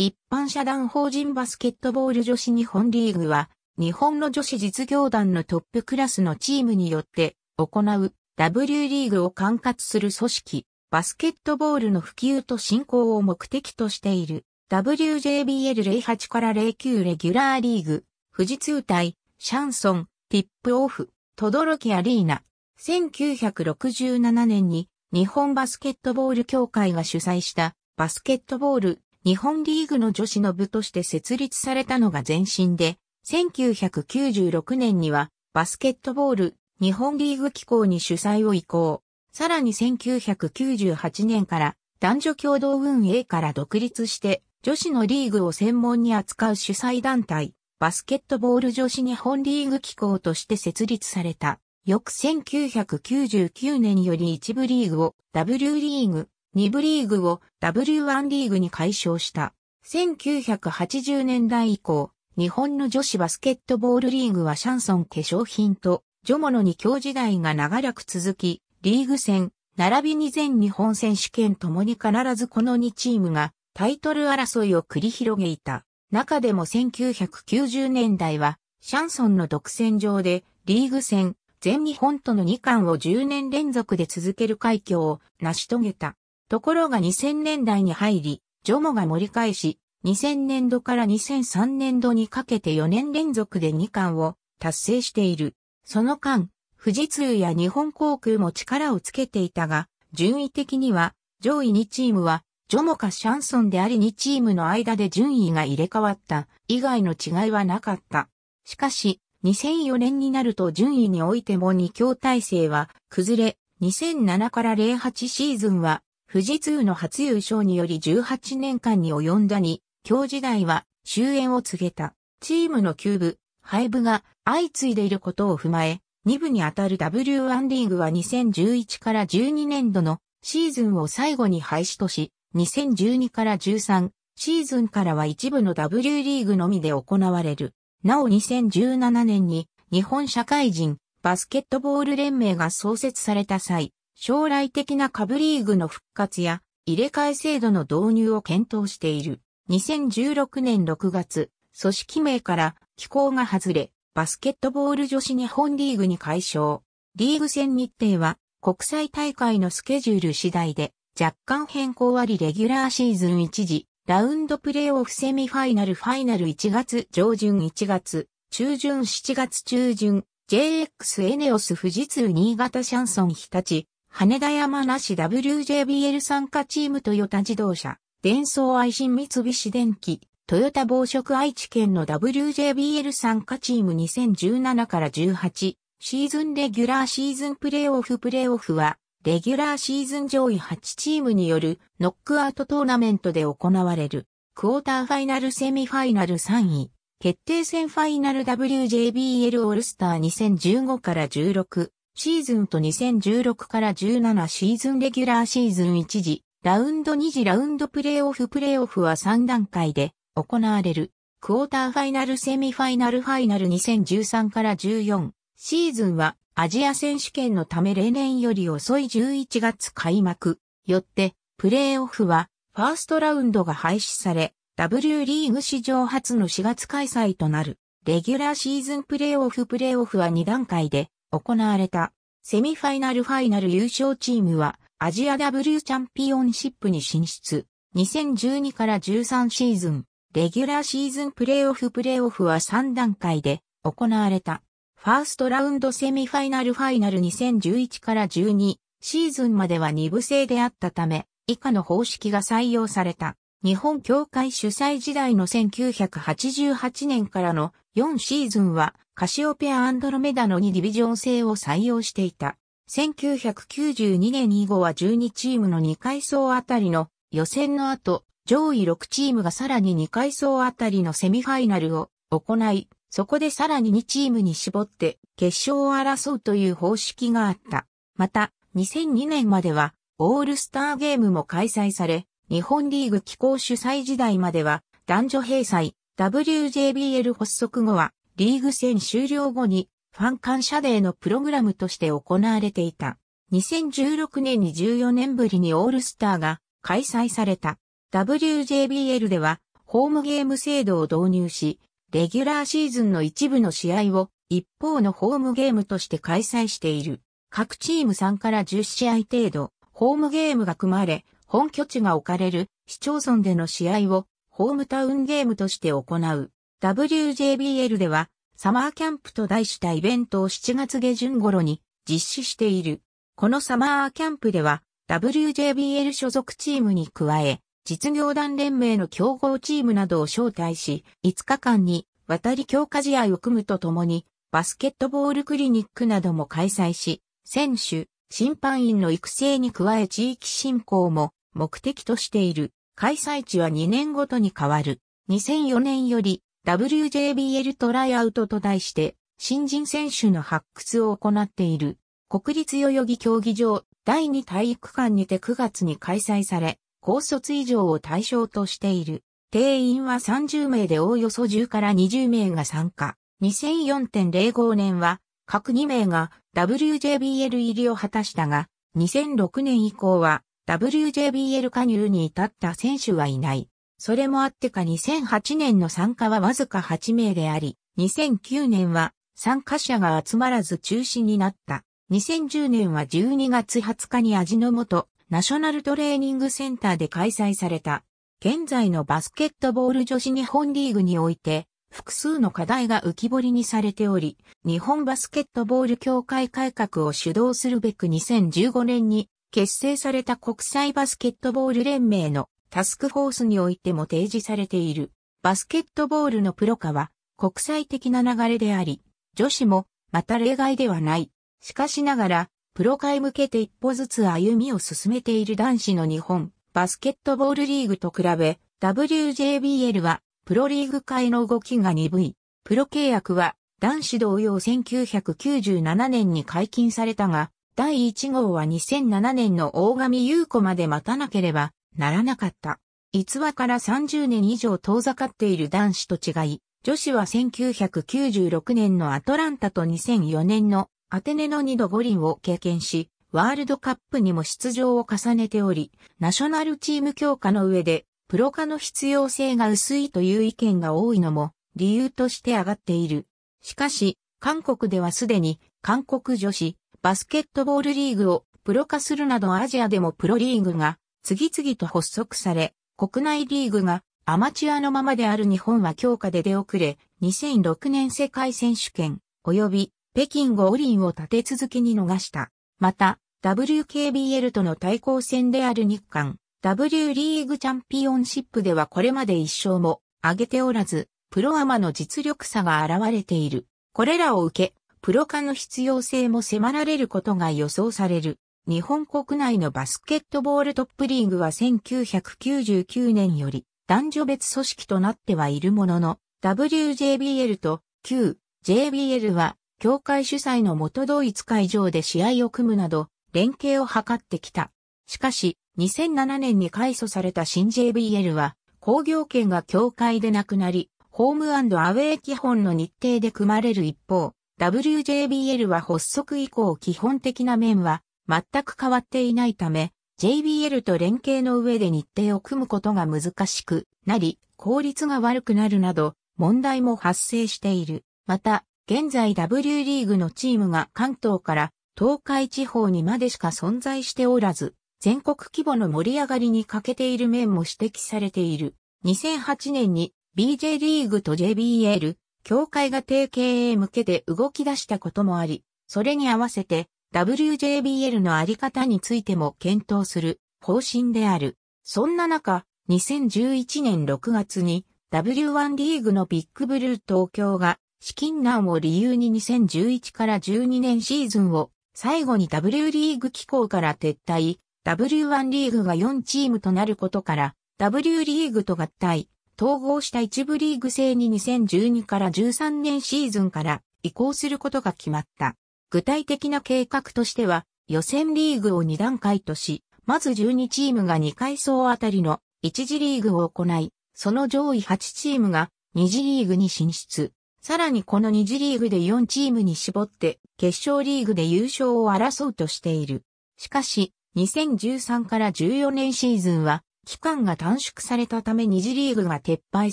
一般社団法人バスケットボール女子日本リーグは、日本の女子実業団のトップクラスのチームによって行う W リーグを管轄する組織、バスケットボールの普及と振興を目的としている WJBL08 から09レギュラーリーグ、富士通対、シャンソン、ティップオフ、トドロキアリーナ。1967年に日本バスケットボール協会が主催したバスケットボール日本リーグの女子の部として設立されたのが前身で、1996年にはバスケットボール日本リーグ機構に主催を移行。さらに1998年から男女共同運営から独立して女子のリーグを専門に扱う主催団体バスケットボール女子日本リーグ機構として設立された。翌1999年より一部リーグを W リーグ、2部リーグを W1 リーグに解消した。1980年代以降、日本の女子バスケットボールリーグはシャンソン化粧品とジョモの二強時代が長らく続き、リーグ戦、並びに全日本選手権ともに必ずこの2チームがタイトル争いを繰り広げいた。中でも1990年代は、シャンソンの独占上で、リーグ戦、全日本との2冠を10年連続で続ける快挙を成し遂げた。ところが2000年代に入り、ジョモが盛り返し、2000年度から2003年度にかけて4年連続で2冠を達成している。その間、富士通や日本航空も力をつけていたが、順位的には上位2チームはジョモかシャンソンであり2チームの間で順位が入れ替わった以外の違いはなかった。しかし、2004年になると順位においても2強体制は崩れ、2007から08シーズンは富士通の初優勝により18年間に及んだに、今日時代は終焉を告げた。チームの9部、イ部が相次いでいることを踏まえ、2部にあたる W1 リーグは2011から12年度のシーズンを最後に廃止とし、2012から13シーズンからは一部の W リーグのみで行われる。なお2017年に日本社会人バスケットボール連盟が創設された際、将来的な下部リーグの復活や入れ替え制度の導入を検討している。2016年6月、組織名から機構が外れ、バスケットボール女子日本リーグに解消。リーグ戦日程は国際大会のスケジュール次第で若干変更ありレギュラーシーズン1時、ラウンドプレイオフセミファイナルファイナル1月上旬1月、中旬7月中旬、JX エネオス富士通新潟シャンソン日立、羽田山梨 WJBL 参加チームトヨタ自動車、電装愛心三菱電機、トヨタ暴食愛知県の WJBL 参加チーム2017から18、シーズンレギュラーシーズンプレーオフプレーオフは、レギュラーシーズン上位8チームによるノックアウトトーナメントで行われる、クォーターファイナルセミファイナル3位、決定戦ファイナル WJBL オールスター2015から16、シーズンと2016から17シーズンレギュラーシーズン1時、ラウンド2時ラウンドプレーオフプレーオフは3段階で行われる。クォーターファイナルセミファイナルファイナル2013から14シーズンはアジア選手権のため例年より遅い11月開幕。よってプレーオフはファーストラウンドが廃止され W リーグ史上初の4月開催となる。レギュラーシーズンプレーオフプレーオフは2段階で行われた。セミファイナルファイナル優勝チームはアジア W チャンピオンシップに進出。2012から13シーズン、レギュラーシーズンプレーオフプレーオフは3段階で行われた。ファーストラウンドセミファイナルファイナル2011から12シーズンまでは2部制であったため、以下の方式が採用された。日本協会主催時代の1988年からの4シーズンはカシオペアアンドロメダの2ディビジョン制を採用していた。1992年以後は12チームの2階層あたりの予選の後、上位6チームがさらに2階層あたりのセミファイナルを行い、そこでさらに2チームに絞って決勝を争うという方式があった。また、2002年まではオールスターゲームも開催され、日本リーグ機構主催時代までは男女閉鎖、WJBL 発足後は、リーグ戦終了後に、ファン感謝デーのプログラムとして行われていた。2016年に14年ぶりにオールスターが開催された。WJBL では、ホームゲーム制度を導入し、レギュラーシーズンの一部の試合を一方のホームゲームとして開催している。各チーム3から10試合程度、ホームゲームが組まれ、本拠地が置かれる市町村での試合をホームタウンゲームとして行う。WJBL では、サマーキャンプと題したイベントを7月下旬頃に実施している。このサマーキャンプでは、WJBL 所属チームに加え、実業団連盟の競合チームなどを招待し、5日間に渡り強化試合を組むとともに、バスケットボールクリニックなども開催し、選手、審判員の育成に加え地域振興も目的としている。開催地は2年ごとに変わる。2004年より WJBL トライアウトと題して、新人選手の発掘を行っている。国立代々木競技場第2体育館にて9月に開催され、高卒以上を対象としている。定員は30名でおおよそ10から20名が参加。2004.05年は、各2名が WJBL 入りを果たしたが、2006年以降は WJBL 加入に至った選手はいない。それもあってか2008年の参加はわずか8名であり、2009年は参加者が集まらず中止になった。2010年は12月20日に味の素ナショナルトレーニングセンターで開催された。現在のバスケットボール女子日本リーグにおいて、複数の課題が浮き彫りにされており、日本バスケットボール協会改革を主導するべく2015年に結成された国際バスケットボール連盟のタスクフォースにおいても提示されている。バスケットボールのプロ化は国際的な流れであり、女子もまた例外ではない。しかしながら、プロ化へ向けて一歩ずつ歩みを進めている男子の日本バスケットボールリーグと比べ、WJBL はプロリーグ界の動きが鈍い。プロ契約は男子同様1997年に解禁されたが、第1号は2007年の大神優子まで待たなければならなかった。逸話から30年以上遠ざかっている男子と違い、女子は1996年のアトランタと2004年のアテネの二度五輪を経験し、ワールドカップにも出場を重ねており、ナショナルチーム強化の上で、プロ化の必要性が薄いという意見が多いのも理由として挙がっている。しかし、韓国ではすでに韓国女子バスケットボールリーグをプロ化するなどアジアでもプロリーグが次々と発足され、国内リーグがアマチュアのままである日本は強化で出遅れ、2006年世界選手権及び北京五輪を立て続けに逃した。また、WKBL との対抗戦である日韓 W リーグチャンピオンシップではこれまで一勝も上げておらず、プロアマの実力差が現れている。これらを受け、プロ化の必要性も迫られることが予想される。日本国内のバスケットボールトップリーグは1999年より男女別組織となってはいるものの、WJBL と q JBL は協会主催の元同一会場で試合を組むなど連携を図ってきた。しかし、2007年に改組された新 JBL は、工業権が協会でなくなり、ホームアウェイ基本の日程で組まれる一方、WJBL は発足以降基本的な面は全く変わっていないため、JBL と連携の上で日程を組むことが難しくなり、効率が悪くなるなど、問題も発生している。また、現在 W リーグのチームが関東から東海地方にまでしか存在しておらず、全国規模の盛り上がりに欠けている面も指摘されている。2008年に BJ リーグと JBL、協会が提携へ向けて動き出したこともあり、それに合わせて WJBL のあり方についても検討する方針である。そんな中、2011年6月に W1 リーグのビッグブルー東京が資金難を理由に2011から12年シーズンを最後に W リーグ機構から撤退、W1 リーグが4チームとなることから W リーグと合体、統合した一部リーグ制に2012から13年シーズンから移行することが決まった。具体的な計画としては、予選リーグを2段階とし、まず12チームが2階層あたりの1次リーグを行い、その上位8チームが2次リーグに進出。さらにこの2次リーグで4チームに絞って決勝リーグで優勝を争うとしている。しかし、2013から14年シーズンは期間が短縮されたため2次リーグが撤廃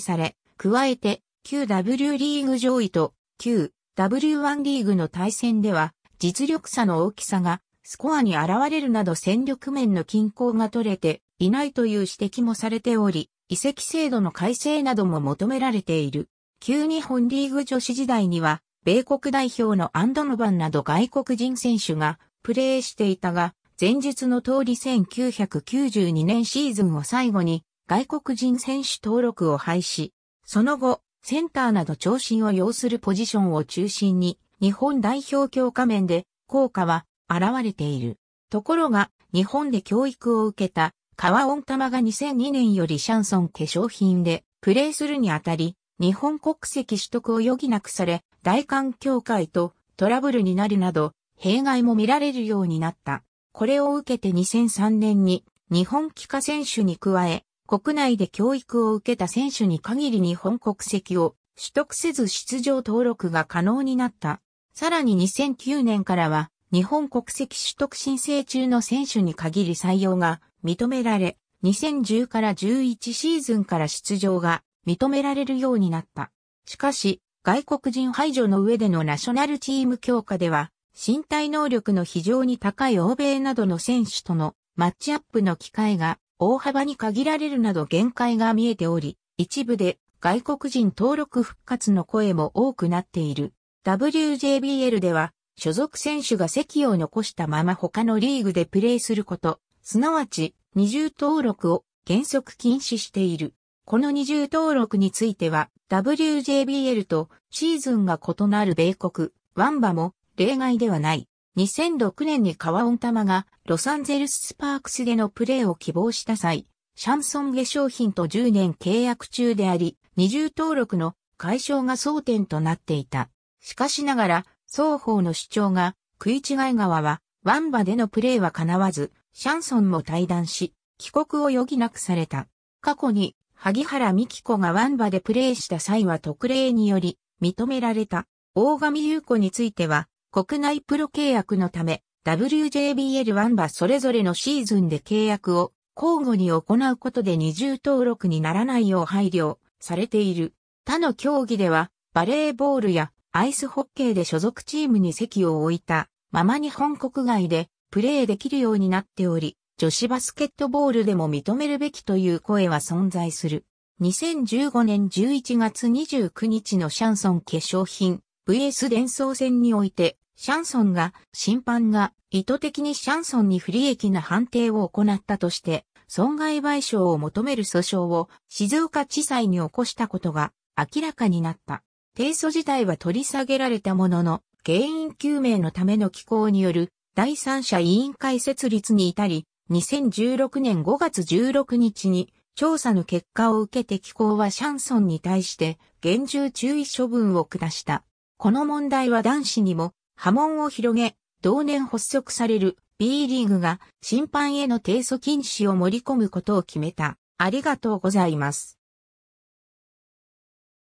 され、加えて、q W リーグ上位と q W1 リーグの対戦では、実力差の大きさがスコアに現れるなど戦力面の均衡が取れていないという指摘もされており、移籍制度の改正なども求められている。旧日本リーグ女子時代には、米国代表のアンドノバンなど外国人選手がプレーしていたが、前述の通り1992年シーズンを最後に外国人選手登録を廃止。その後、センターなど長身を要するポジションを中心に日本代表強化面で効果は現れている。ところが、日本で教育を受けた川音玉が2002年よりシャンソン化粧品でプレーするにあたり、日本国籍取得を余儀なくされ、大韓協会とトラブルになるなど、弊害も見られるようになった。これを受けて2003年に日本帰化選手に加え、国内で教育を受けた選手に限り日本国籍を取得せず出場登録が可能になった。さらに2009年からは日本国籍取得申請中の選手に限り採用が認められ、2010から11シーズンから出場が認められるようになった。しかし、外国人排除の上でのナショナルチーム強化では、身体能力の非常に高い欧米などの選手とのマッチアップの機会が大幅に限られるなど限界が見えており、一部で外国人登録復活の声も多くなっている。WJBL では所属選手が席を残したまま他のリーグでプレーすること、すなわち二重登録を原則禁止している。この二重登録については WJBL とシーズンが異なる米国、ワンバも例外ではない。2006年に川音玉がロサンゼルススパークスでのプレーを希望した際、シャンソン化粧品と10年契約中であり、二重登録の解消が争点となっていた。しかしながら、双方の主張が食い違い側は、ワンバでのプレーは叶わず、シャンソンも退団し、帰国を余儀なくされた。過去に、萩原美希子がワンバでプレーした際は特例により、認められた。大上優子については、国内プロ契約のため、WJBL1 はそれぞれのシーズンで契約を交互に行うことで二重登録にならないよう配慮されている。他の競技では、バレーボールやアイスホッケーで所属チームに席を置いたまま日本国外でプレーできるようになっており、女子バスケットボールでも認めるべきという声は存在する。2015年11月29日のシャンソン化粧品 VS 伝送戦においてシャンソンが、審判が意図的にシャンソンに不利益な判定を行ったとして、損害賠償を求める訴訟を静岡地裁に起こしたことが明らかになった。提訴自体は取り下げられたものの、原因究明のための機構による第三者委員会設立に至り、2016年5月16日に調査の結果を受けて機構はシャンソンに対して厳重注意処分を下した。この問題は男子にも波紋を広げ、同年発足される B リーグが審判への提訴禁止を盛り込むことを決めた。ありがとうございます。